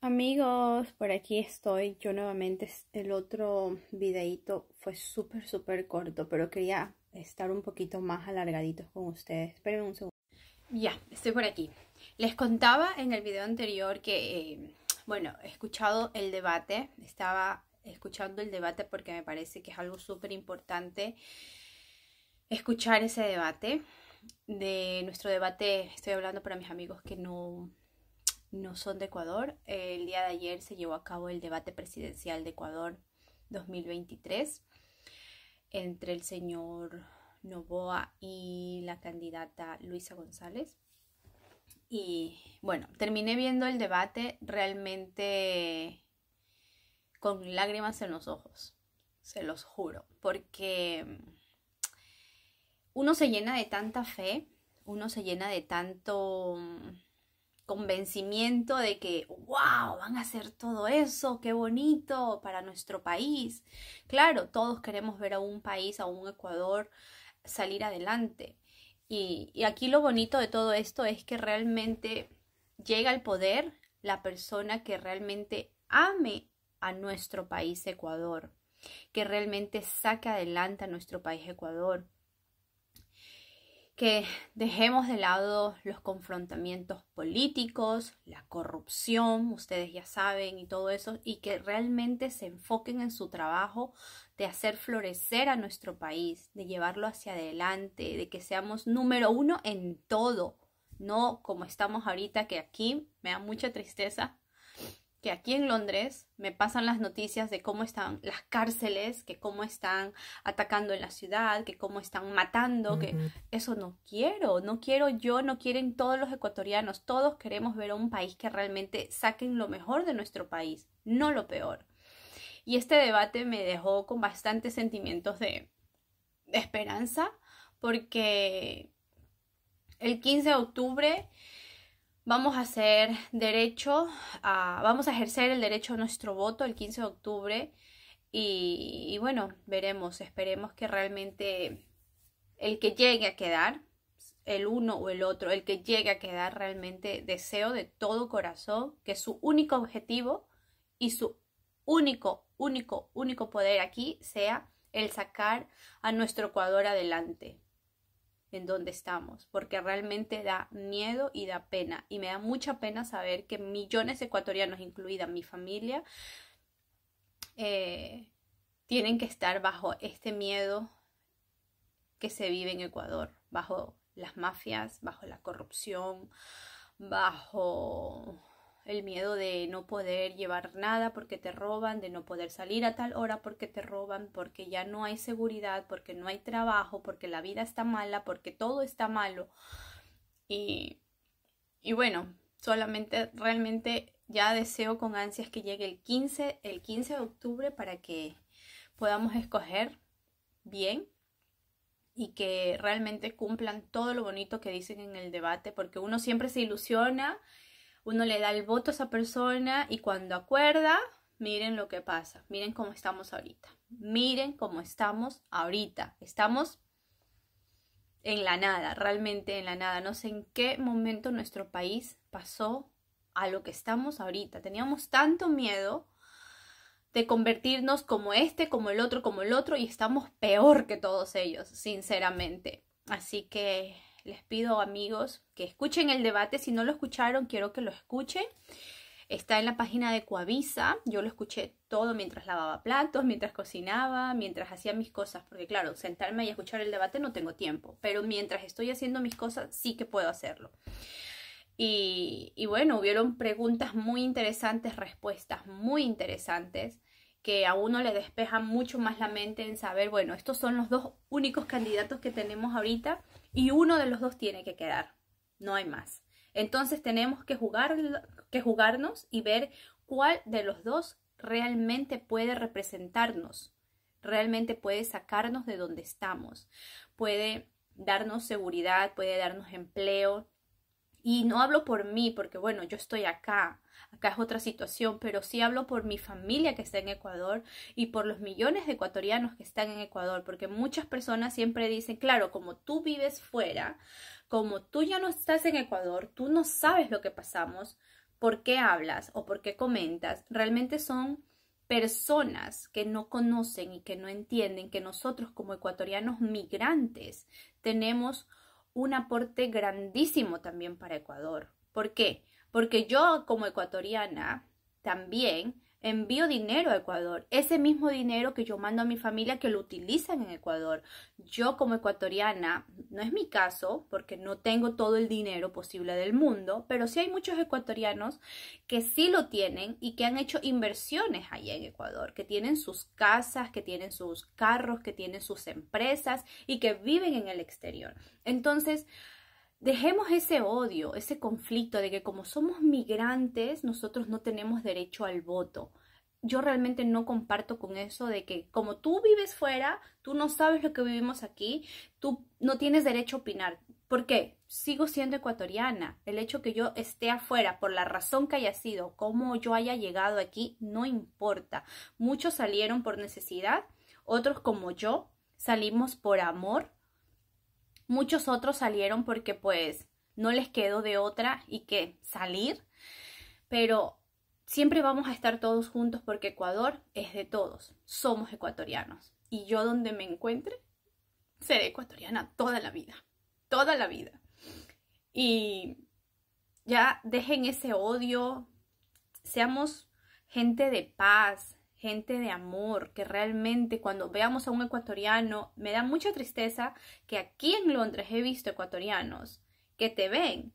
Amigos, por aquí estoy yo nuevamente. El otro videito fue súper, súper corto, pero quería estar un poquito más alargaditos con ustedes. Esperen un segundo. Ya, estoy por aquí. Les contaba en el video anterior que, eh, bueno, he escuchado el debate, estaba escuchando el debate porque me parece que es algo súper importante escuchar ese debate. De nuestro debate, estoy hablando para mis amigos que no no son de Ecuador. El día de ayer se llevó a cabo el debate presidencial de Ecuador 2023 entre el señor Novoa y la candidata Luisa González. Y bueno, terminé viendo el debate realmente con lágrimas en los ojos, se los juro, porque uno se llena de tanta fe, uno se llena de tanto convencimiento de que, wow, van a hacer todo eso, qué bonito para nuestro país. Claro, todos queremos ver a un país, a un Ecuador salir adelante. Y, y aquí lo bonito de todo esto es que realmente llega al poder la persona que realmente ame a nuestro país Ecuador, que realmente saque adelante a nuestro país Ecuador, que dejemos de lado los confrontamientos políticos, la corrupción, ustedes ya saben, y todo eso, y que realmente se enfoquen en su trabajo de hacer florecer a nuestro país, de llevarlo hacia adelante, de que seamos número uno en todo, no como estamos ahorita, que aquí me da mucha tristeza que aquí en Londres me pasan las noticias de cómo están las cárceles, que cómo están atacando en la ciudad, que cómo están matando, que eso no quiero, no quiero yo, no quieren todos los ecuatorianos, todos queremos ver a un país que realmente saquen lo mejor de nuestro país, no lo peor. Y este debate me dejó con bastantes sentimientos de esperanza, porque el 15 de octubre vamos a hacer derecho, a, vamos a ejercer el derecho a nuestro voto el 15 de octubre y, y bueno, veremos, esperemos que realmente el que llegue a quedar, el uno o el otro, el que llegue a quedar realmente deseo de todo corazón que su único objetivo y su único, único, único poder aquí sea el sacar a nuestro Ecuador adelante en donde estamos, porque realmente da miedo y da pena. Y me da mucha pena saber que millones de ecuatorianos, incluida mi familia, eh, tienen que estar bajo este miedo que se vive en Ecuador, bajo las mafias, bajo la corrupción, bajo el miedo de no poder llevar nada porque te roban, de no poder salir a tal hora porque te roban, porque ya no hay seguridad, porque no hay trabajo, porque la vida está mala, porque todo está malo. Y, bueno, solamente realmente ya deseo con ansias que llegue el 15, el 15 de octubre para que podamos escoger bien y que realmente cumplan todo lo bonito que dicen en el debate, porque uno siempre se ilusiona uno le da el voto a esa persona y cuando acuerda, miren lo que pasa, miren cómo estamos ahorita, miren cómo estamos ahorita, estamos en la nada, realmente en la nada, no sé en qué momento nuestro país pasó a lo que estamos ahorita, teníamos tanto miedo de convertirnos como este, como el otro, como el otro, y estamos peor que todos ellos, sinceramente. Así que les pido amigos que escuchen el debate. Si no lo escucharon, quiero que lo escuchen. Está en la página de Coavisa. Yo lo escuché todo mientras lavaba platos, mientras cocinaba, mientras hacía mis cosas. Porque claro, sentarme y escuchar el debate no tengo tiempo. Pero mientras estoy haciendo mis cosas, sí que puedo hacerlo. Y, y bueno, hubieron preguntas muy interesantes, respuestas muy interesantes que a uno le despeja mucho más la mente en saber, bueno, estos son los dos únicos candidatos que tenemos ahorita y uno de los dos tiene que quedar, no hay más. Entonces tenemos que, jugar, que jugarnos y ver cuál de los dos realmente puede representarnos, realmente puede sacarnos de donde estamos, puede darnos seguridad, puede darnos empleo, y no hablo por mí, porque bueno, yo estoy acá, acá es otra situación, pero sí hablo por mi familia que está en Ecuador y por los millones de ecuatorianos que están en Ecuador, porque muchas personas siempre dicen, claro, como tú vives fuera, como tú ya no estás en Ecuador, tú no sabes lo que pasamos, por qué hablas o por qué comentas, realmente son personas que no conocen y que no entienden que nosotros como ecuatorianos migrantes tenemos un aporte grandísimo también para Ecuador. ¿Por qué? Porque yo como ecuatoriana también envío dinero a Ecuador, ese mismo dinero que yo mando a mi familia que lo utilizan en Ecuador. Yo como ecuatoriana, no es mi caso porque no tengo todo el dinero posible del mundo, pero sí hay muchos ecuatorianos que sí lo tienen y que han hecho inversiones allá en Ecuador, que tienen sus casas, que tienen sus carros, que tienen sus empresas y que viven en el exterior. Entonces, Dejemos ese odio, ese conflicto de que como somos migrantes, nosotros no tenemos derecho al voto. Yo realmente no comparto con eso de que como tú vives fuera, tú no sabes lo que vivimos aquí, tú no tienes derecho a opinar. ¿Por qué? Sigo siendo ecuatoriana. El hecho que yo esté afuera, por la razón que haya sido, como yo haya llegado aquí, no importa. Muchos salieron por necesidad, otros como yo salimos por amor Muchos otros salieron porque pues no les quedó de otra y que salir, pero siempre vamos a estar todos juntos porque Ecuador es de todos, somos ecuatorianos y yo donde me encuentre seré ecuatoriana toda la vida, toda la vida. Y ya dejen ese odio, seamos gente de paz, gente de amor, que realmente cuando veamos a un ecuatoriano, me da mucha tristeza que aquí en Londres he visto ecuatorianos que te ven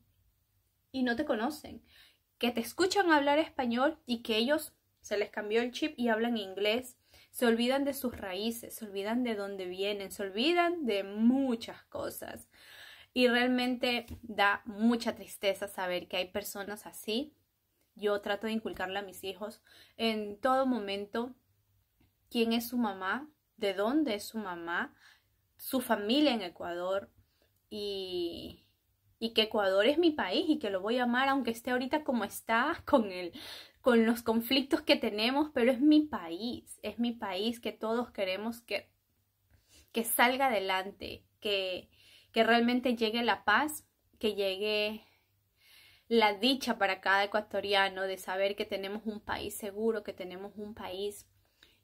y no te conocen, que te escuchan hablar español y que ellos se les cambió el chip y hablan inglés, se olvidan de sus raíces, se olvidan de dónde vienen, se olvidan de muchas cosas. Y realmente da mucha tristeza saber que hay personas así yo trato de inculcarle a mis hijos en todo momento quién es su mamá, de dónde es su mamá, su familia en Ecuador y, y que Ecuador es mi país y que lo voy a amar aunque esté ahorita como está con el con los conflictos que tenemos, pero es mi país, es mi país que todos queremos que, que salga adelante, que, que realmente llegue la paz, que llegue la dicha para cada ecuatoriano de saber que tenemos un país seguro, que tenemos un país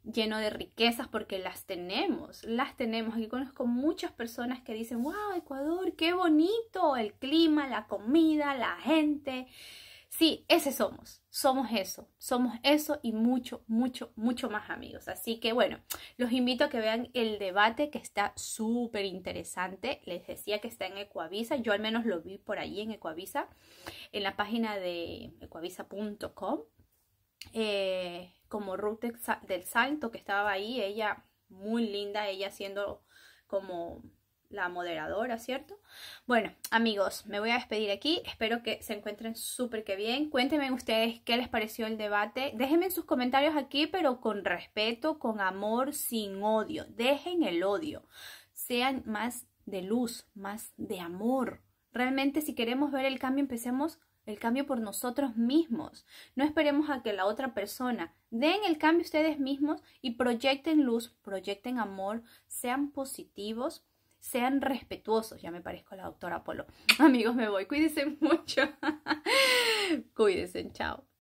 lleno de riquezas porque las tenemos, las tenemos. Y conozco muchas personas que dicen, wow, Ecuador, qué bonito, el clima, la comida, la gente, Sí, ese somos, somos eso, somos eso y mucho, mucho, mucho más amigos. Así que bueno, los invito a que vean el debate que está súper interesante. Les decía que está en Ecuavisa, yo al menos lo vi por allí en Ecuavisa, en la página de ecuavisa.com. Eh, como Ruth del Salto que estaba ahí, ella muy linda, ella siendo como la moderadora, ¿cierto? Bueno, amigos, me voy a despedir aquí. Espero que se encuentren súper que bien. Cuéntenme ustedes qué les pareció el debate. Déjenme en sus comentarios aquí, pero con respeto, con amor, sin odio. Dejen el odio. Sean más de luz, más de amor. Realmente si queremos ver el cambio, empecemos el cambio por nosotros mismos. No esperemos a que la otra persona. Den el cambio ustedes mismos y proyecten luz, proyecten amor, sean positivos sean respetuosos. Ya me parezco a la doctora Polo. Amigos, me voy. Cuídense mucho. Cuídense. Chao.